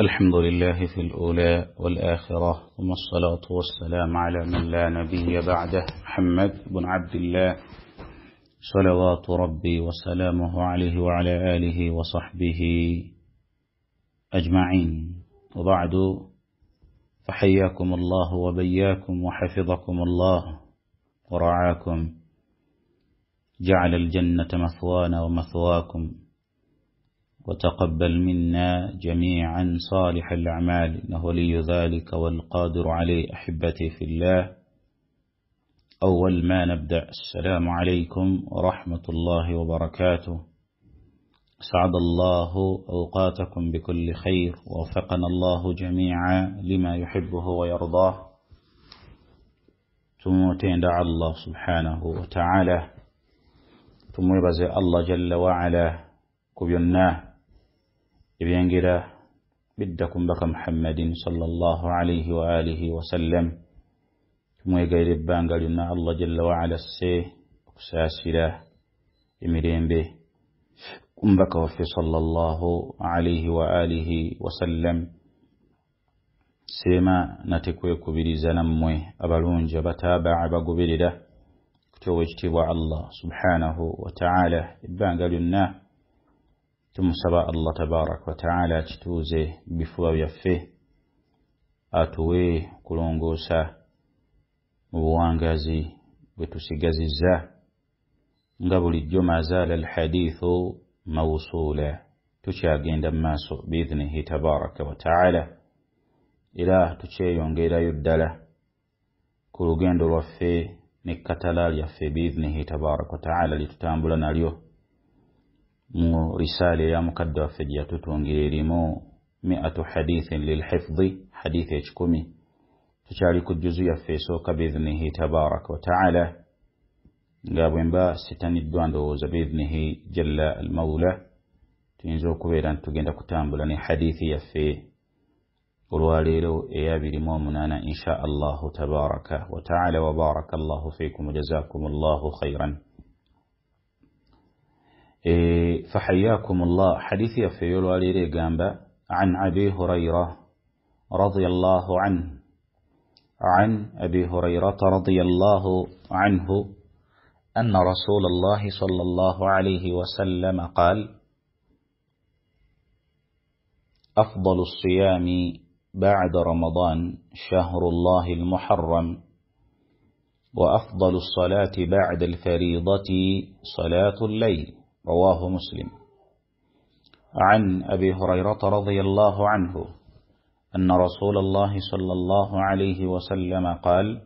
الحمد لله في الأولى والآخرة ثم الصلاة والسلام على من لا نبي بعده محمد بن عبد الله صلوات ربي وسلامه عليه وعلى آله وصحبه أجمعين وبعد فحياكم الله وبياكم وحفظكم الله ورعاكم جعل الجنة مثوانا ومثواكم وتقبل منا جميعا صالح الأعمال إنه ولي ذلك والقادر عليه أحبتي في الله أول ما نبدأ السلام عليكم ورحمة الله وبركاته سعد الله أوقاتكم بكل خير ووفقنا الله جميعا لما يحبه ويرضاه ثم دع الله سبحانه وتعالى ثم يبزي الله جل وعلا كبيناه يبينجرا بدكم بقى محمد صلى الله عليه وآله وسلم ثم يقير ربان قالنا الله جل وعلا السي أكساسرا يمرين به كم بقى وفي صلى الله عليه وآله وسلم سيما نتكوي كبير زنموي أبلون جبتا باع بقبير ده كتو الله سبحانه وتعالى إبان قالوا ثم سبا الله تبارك وتعالى تتوزي بفلو يفه أتوي كلونغو سا وانغازي بتسيغازي زا قبل الجمع زال الحديث موصولا تشاقين دماسو بإذنه تبارك وتعالى إلى تشيون غير يدلا كل جند وفي نكتلال يفي بإذنه تبارك وتعالى لتتامبلنا اليوم مو رسالة يا مقدوة فجية تتوانجيري مو مئة حديث للحفظ حديث اجكمي تشاركو الجزء يفيسو كبذنه تبارك وتعالى قابو انبا ستاني الدوان دوز بذنه جل المولى تنزو كبيرا تجند كتام بلاني حديث يفي قلوالي لو ايابي مومنانا ان شاء الله تبارك وتعالى وبارك الله فيكم وجزاكم الله خيرا إيه، فحياكم الله حديث يفعل علي جامبا عن أبي هريرة رضي الله عنه عن أبي هريرة رضي الله عنه أن رسول الله صلى الله عليه وسلم قال أفضل الصيام بعد رمضان شهر الله المحرم وأفضل الصلاة بعد الفريضة صلاة الليل رواه مسلم عن أبي هريرة رضي الله عنه أن رسول الله صلى الله عليه وسلم قال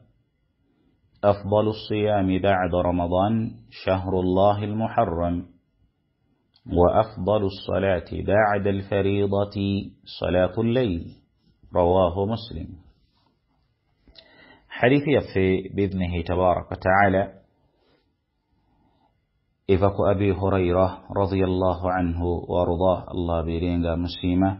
أفضل الصيام بعد رمضان شهر الله المحرم وأفضل الصلاة بعد الفريضة صلاة الليل رواه مسلم حديث يفي بإذنه تبارك وتعالى إفك أبي هريرة رضي الله عنه ورضاه الله بيرينغا مسلمة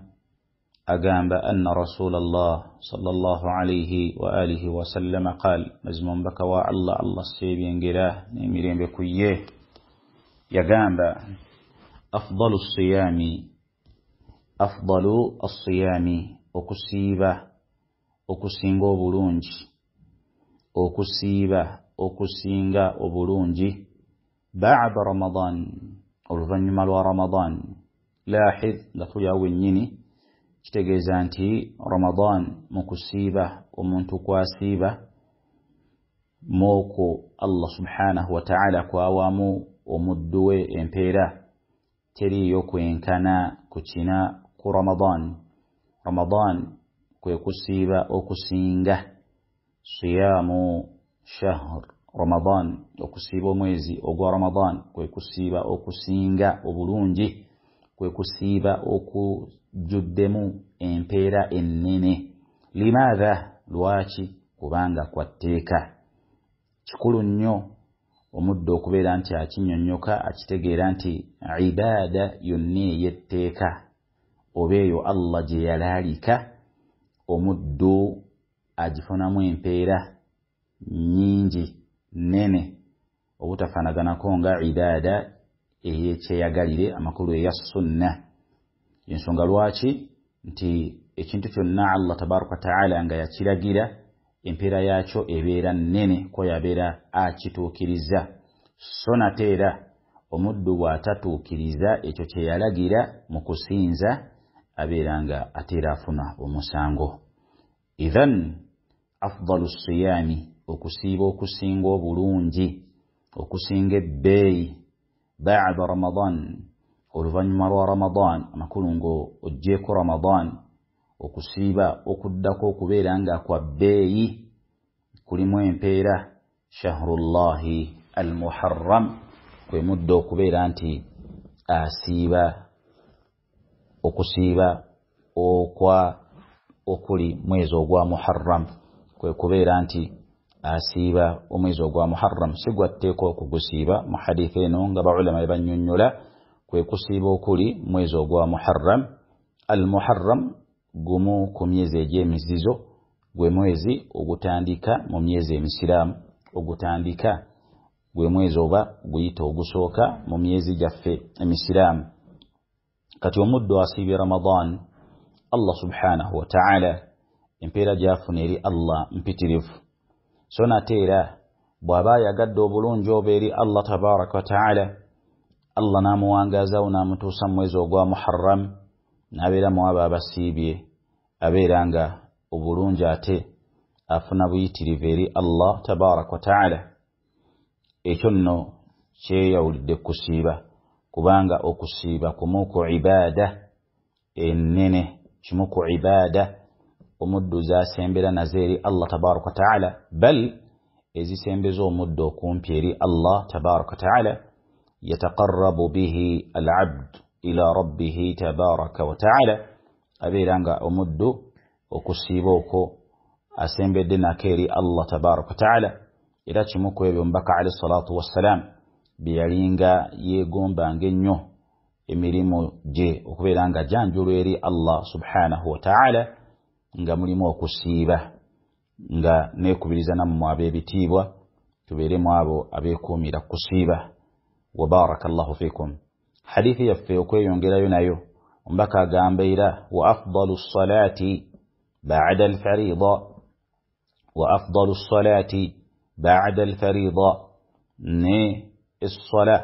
أقام بأن رسول الله صلى الله عليه وآله وسلم قال مزمون بك الله الله السيبين قلاه نيميرين بكويه يقام أفضل الصيام أفضل الصيام أكسيبة أكسينغو بلونج أكسيبة أكسينغا برونجي بعد رمضان أرغن مالو رمضان لاحظ لطول يوم نيني اشتغيزانتي رمضان مكسيبة ومنتقواسيبة موكو الله سبحانه وتعالى كواوامو ومدوه امبيرا تري يوكو انكانا كتنا كرمضان رمضان كوكسيبة وكسينجة صيام شهر ramadan okusiiba omwezi ogwa ramadan kwekusiiba okusinga obulungi kwekusiiba okujuddemu empeera ennene limaatha lwaki kubanga kwatteeka kikulu nnyo omuddu okubeera nti akinyonnyoka akitegeera nti ibaada yonna eyetteeka oba eyo allah gye yalaalika omuddu agifunamu empeera nyingi nene obutafaanaganako nga idaada eyekyeyagalire amakulu eya sunna ensonga lwaki nti ekintu kyonna allah tabaraka wataala nga yakiragira empeera yaakyo ebeera nnene ko yabeera akituukiriza so nate era omuddu bw'atatuukiriza ekyo kyeyalagira mu kusinza abeera nga ateera afuna omusango ithan afdalu siyaami okusiiba okusinga obulungi okusinga ebbeeyi bada ramadan oluvannyuma lwa ramadan amakulu nga ogyeko ramadan okusiiba okuddako okubeera nga kwa bbeeyi kulimu empeera shahrullahi al muharram kwe mudde okubeera nti asiiba okusiiba okwa okuli mwezi ogwa muharram kwe kubeera nti asiiba omwezi ogwa muharamu si gwateeka okugusiiba mu hadiisa eno nga baculama ebannyonnyola kwe kusiiba okuli mwezi ogwa muharamu al muharamu gumu ku myezi egy'emizizo gwe mwezi ogutandika mu myezi emisiraamu ogutandika gwe mwezi oba guyita ogusooka mu myezi gyaffe emisiraamu kati omuddu asiibye ramadan allah subhanahu wataala empeera gyafuna eri allah mpitirivu so nate era bw'aba ayagadde obulungi obo eri allah tabaraka wataala allah n'amuwangazawo n'amutuusa mumwezi ogwa muharamu n'abeeramu aba abasiibye abeera nga obulungi ate afuna buyitirivu eri allah tabaraka wataala ekyo nno kyeyawulidde kusiiba kubanga okusiiba kumu ku ibaada ennene kimu ku ibaada omuddu zasembera nazo eri allah tabaraka wataala bal ezisembeza omuddu okumpi eri allah tabaraka wataala yataqarabu bihi alabd ila rabbihi tabaraka wataala abeera nga omuddu okusiiba okwo asembedde nako eri allah tabaraka wataala era kimu ku ebyo omubaka alaihi salatu wassalaamu bye yalinga yeegombanga ennyo emirimu gye okubeera nga janjulwa eri allah subhanahu wataala nga mulimu okusiiba nga nekubiriza nammwe ab'ebitiibwa tubeeremu abo abeekuumira kusiiba wabaraka llahu fikum hadithi yaffe okweyongerayo nayo ombaka agamba era wa afdalu salaati bada alfarida wa afdalu salaati bada alfarida ne essola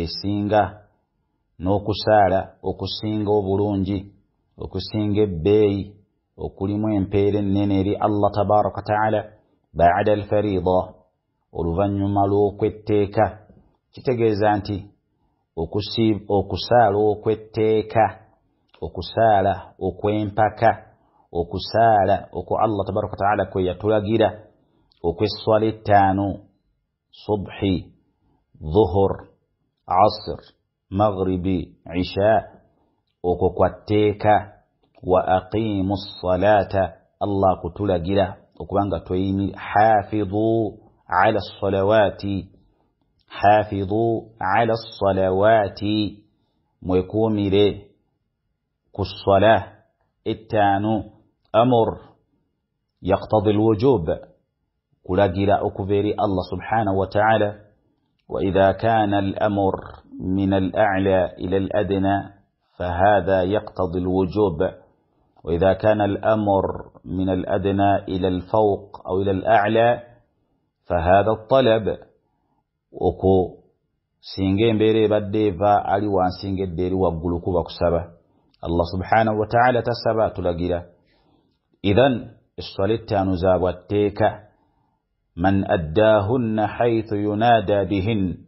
esinga n'okusaala okusinga obulungi okusinga ebbeeyi وكلمو ينبير النينيري الله تبارك تعالى بعد الفريضة ولوفن يمالو كتيكا كتجيزانتي وكسيب وكسالو كتيكا وكسالة وكوينبكا وكسالة وكو الله تبارك تعالى كوية تلقيدة وكسوالي التانو صبحي ظهر عصر مغربي عشاء وكو كتيكا وأقيموا الصلاة الله قتل جلا وكبانغا تويمي حافظوا على الصلوات حافظوا على الصلوات mwekuumi re ku ssala ettaano amur yaktadi lwujub kulagira okuva eri allah subhanahu wataala waidha kana alamur min alala ila aladna fahadha yaktadi lwujub وإذا كان الأمر من الأدنى إلى الفوق أو إلى الأعلى فهذا الطلب أكو singa embeera ebadde eva ali wansi ng'edda eri waggulu kuba kusaba allah subhanahu wataala tasaba atulagira idhan essala ettaano za bwa tteeka man addaahunna haithu yunaada bihin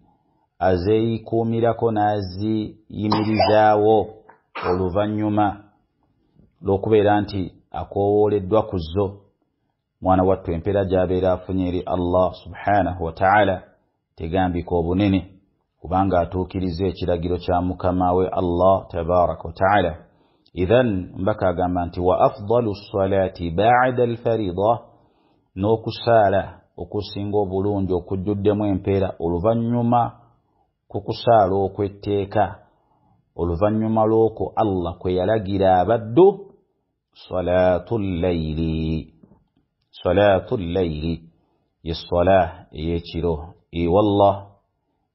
azeeyikuumirako n'aziyimirizaawo oluvannyuma lw'okubeera nti akowooleddwa ku zzo mwana wattu empeera gy'abeera afunye eri allah subhanahu wataala tegambika obunene kubanga atuukiriza ekiragiro kya mukama we allah tabaraka wataala ithan mbaka agamba nti wa afdalu salaati bada alfarida n'okusaala okusinga obulungi okujjuddemu empeera oluvannyuma ku kusaala okw'etteeka oluvannyuma lw'okwo allah kwe yalagira abaddu صلاة الليل صلاة الليل الصلاة يشيره إي والله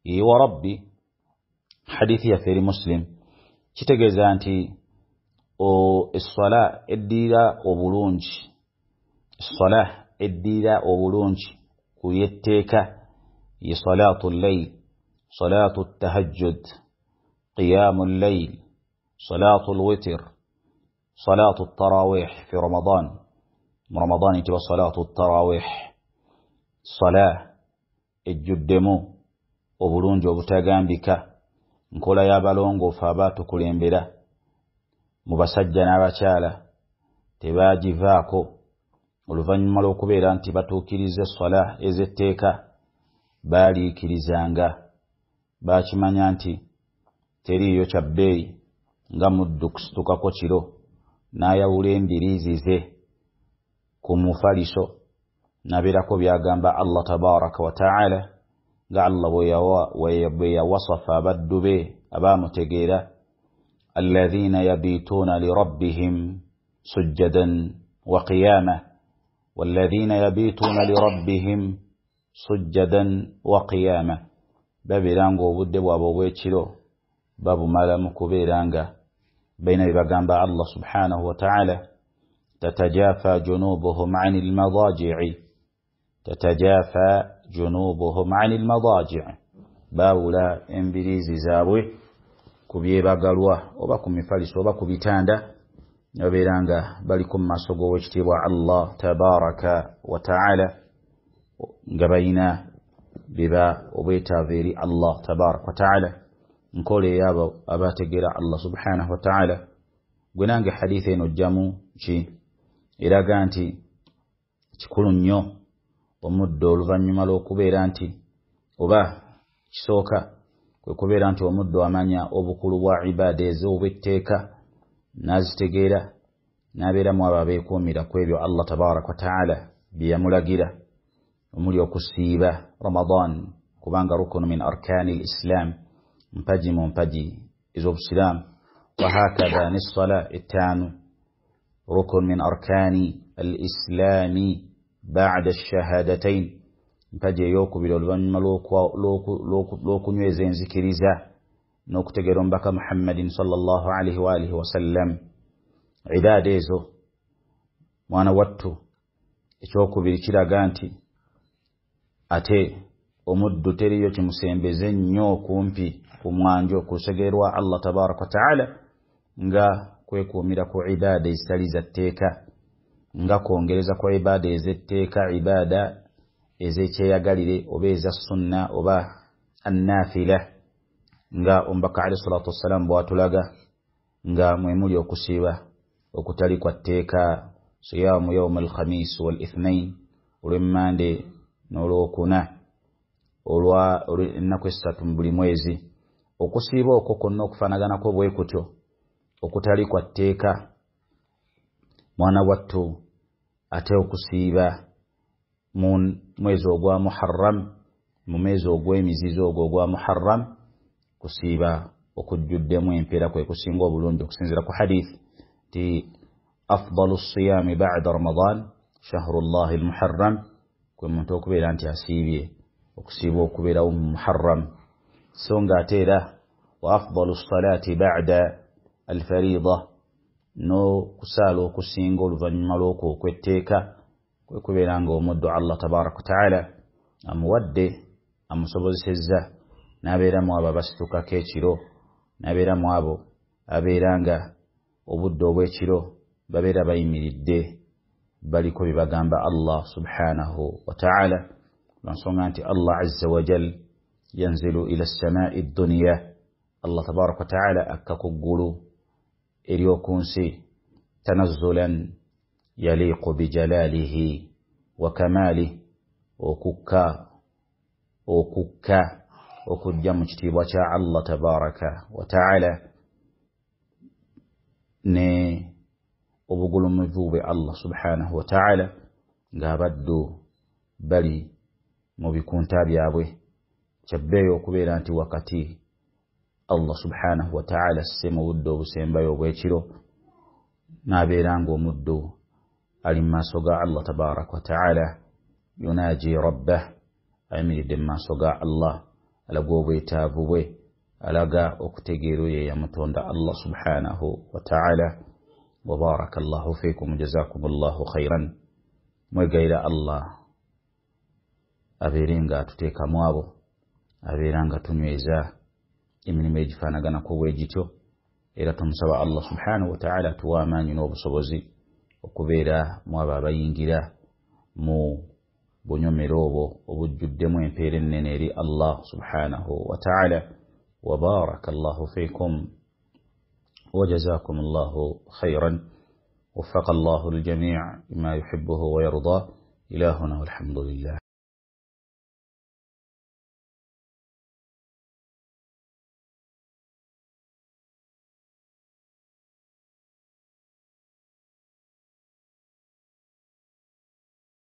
إي وربي حديث يا فيري مسلم كتجزا أو الصلاة الديرة وبلونج الصلاة الديرة وبلونج ويتيكا صلاة الليل صلاة التهجد قيام الليل صلاة الوتر صلاة التراويح في رمضان رمضان يتبع صلاة التراويح صلاة الجدمو وبلون جوبتا جانبك نقول يا بلونغو فابات كل ينبدا مبسجنا بشالة تباجي فاكو ولفن ملوكو بيران تباتو كيليز الصلاة إزتيكا بالي كيليزانغا باشمانيانتي تريو شابي nga muddu kusituka ko kiro ule n'ayawula embiriizize ku mufaliso nabeerako byagamba allah tabaraka taala nga allah wa bwe yawasafa abaddu be abamutegeera alladhiina li rabbihim sujjadan wa qiyama والذين يبيتون لربهم سجدا وقياما babeera nga obudde bwabwe obwekiro babumalamu kubeera nga بين يبغان با الله سبحانه وتعالى تتجافى جنوبهم عن المضاجع تتجافى جنوبهم عن المضاجع باولا انبريزي زابوي كبي باقالوا وباكم مفالس وباكم بيتاندا وبيرانغا بلكم ما سقو اجتبوا الله تبارك وتعالى قبينا ببا وبيتا الله تبارك وتعالى nkola eyo abategeera allah subhanahu wataala gwe nange hadithi eno ojjamu ki eraga nti kikulu nnyo omuddo oluvannyuma lw'okubeera nti oba kisooka kwe kubeera nti omuddo amanya obukulu bwa ibaada ez'obwetteeka n'azitegeera n'abeeramu abo abeekuumira ku ebyo allah tabaraka wataala bye yamulagira omuli okusiiba ramadan kubanga rukunu min arkaani lislaamu mpaji mu mpaji iz'obusiraamu wahakadha nissala ettaano rukun min arkaani alislaami bada ashahadatain mpaji eyokubiri oluvannyuma lw'okunyweza enzikiriza n'okutegera omubaka muhammadin salllah alaihi waalihi wasallam ibaada ezo mwana wattu ekyokubiri kiraga nti ate omuddu teriyo kimusembeze nnyo okumpi ku mwanjo okusegerwa allah tabaraka wataala nga kwekuumira ku ibaada ezitali zatteeka nga kwongereza ku ibaada ezetteeka ibaada ezekyeyagalire oba eza sunna oba annafira nga omubaka alehi salatu wassalaamu bwatulaga nga mwemuli okusiiba okutali kwa tteeka siyaamu yauma alkhamis wal ithinain olwemmande n'olwokuna olwaennaku esatu mu buli mwezi okusiiba okwo konna okufaanaganako bwe kutyo okutali kwa tteeka mwana wattu ate okusiiba mu mwezi ogwa muharam mu mwezi ogw'emizizo ogwo ogwa muharam kusiiba okujjuddemu empeera kwe kusinga obulungi okusinziira ku hadith nti afdalu siyaami bada ramadan shahru llahi almuharam kwe muntu okubeera nti asiibye okusiiba okubeerawo mu muharram so nga ate era wa afdalu salaati bada alfarida n'okusaala okusinga oluvannyuma lw'okwokwetteeka kwekubeera nga omuddu allah tabaraka wataala amuwadde amusobozesezza n'abeeramu abo abasitukako ekiro n'abeeramu abo abeera nga obudde obw'ekiro babeera bayimiridde baliko bye bagamba allah subhanahu wataala لانصمات الله عز وجل ينزل إلى السماء الدنيا الله تبارك وتعالى أكاكو قولو إريوكون كونسي تنزلا يليق بجلاله وكماله وكوكا وكوكا وكو جمجتي وشاء الله تبارك وتعالى ني وبقول مجوب الله سبحانه وتعالى قابدو بلي mu bikunta byabwe kyabbeeyi okubeera nti wakati allah subhanahu wataala assise mu budde obusembayo obwekiro n'abeera ng'omuddu ali mu maaso ga allah tabaraka wataala yunaaji rabbah ayimiridde mu maaso ga allah alaga obwetaavu bwe alaga okutegeera oyo eyamutonda allah subhanahu wataala wabaraka allahu fikum jazakum llahu khairan mwegayira allah averinga atuteka mwabo averanga nga tunyweza emirimu egifaanaganako bwe gityo ila tumusawa allah subhanahu wataala atuwa amaanyi n'obusobozi okubeera mu abo abayingira mu bunyomero obwo obujjuddemu empeera neneri eri allah subhanahu ta'ala وبارك الله فيكم وجزاكم الله خيرا وفق الله الجميع ما يحبه ويرضاه إلهنا والحمد لله